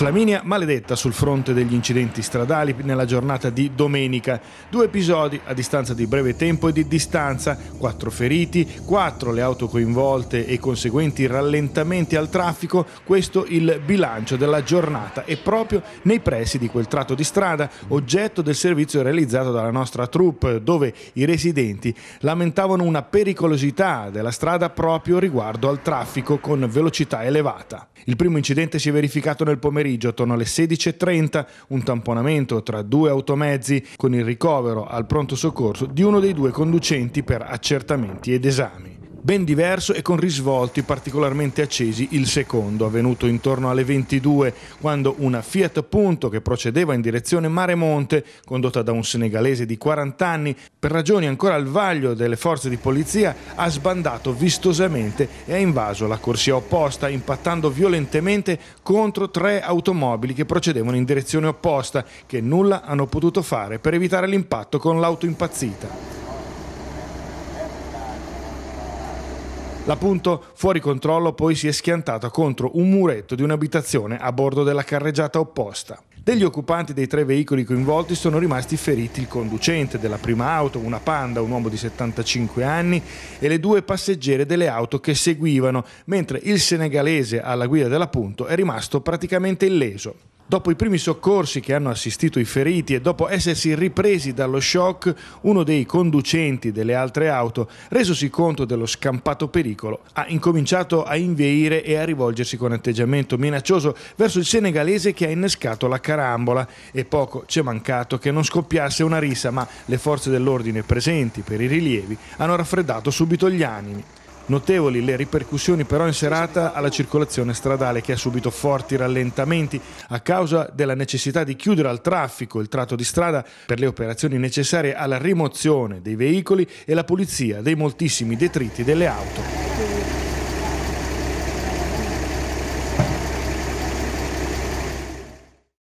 Flaminia maledetta sul fronte degli incidenti stradali nella giornata di domenica. Due episodi a distanza di breve tempo e di distanza, quattro feriti, quattro le auto coinvolte e conseguenti rallentamenti al traffico, questo il bilancio della giornata e proprio nei pressi di quel tratto di strada, oggetto del servizio realizzato dalla nostra troupe, dove i residenti lamentavano una pericolosità della strada proprio riguardo al traffico con velocità elevata. Il primo incidente si è verificato nel pomeriggio pomeriggio, attorno alle 16.30, un tamponamento tra due automezzi con il ricovero al pronto soccorso di uno dei due conducenti per accertamenti ed esami ben diverso e con risvolti particolarmente accesi il secondo, avvenuto intorno alle 22, quando una Fiat Punto che procedeva in direzione Mare Monte, condotta da un senegalese di 40 anni, per ragioni ancora al vaglio delle forze di polizia, ha sbandato vistosamente e ha invaso la corsia opposta, impattando violentemente contro tre automobili che procedevano in direzione opposta, che nulla hanno potuto fare per evitare l'impatto con l'auto impazzita. L'appunto fuori controllo poi si è schiantata contro un muretto di un'abitazione a bordo della carreggiata opposta. Degli occupanti dei tre veicoli coinvolti sono rimasti feriti il conducente della prima auto, una Panda, un uomo di 75 anni, e le due passeggere delle auto che seguivano, mentre il senegalese alla guida dell'appunto è rimasto praticamente illeso. Dopo i primi soccorsi che hanno assistito i feriti e dopo essersi ripresi dallo shock, uno dei conducenti delle altre auto, resosi conto dello scampato pericolo, ha incominciato a inveire e a rivolgersi con atteggiamento minaccioso verso il senegalese che ha innescato la carambola e poco ci è mancato che non scoppiasse una risa, ma le forze dell'ordine presenti per i rilievi hanno raffreddato subito gli animi. Notevoli le ripercussioni però in serata alla circolazione stradale che ha subito forti rallentamenti a causa della necessità di chiudere al traffico il tratto di strada per le operazioni necessarie alla rimozione dei veicoli e la pulizia dei moltissimi detriti delle auto.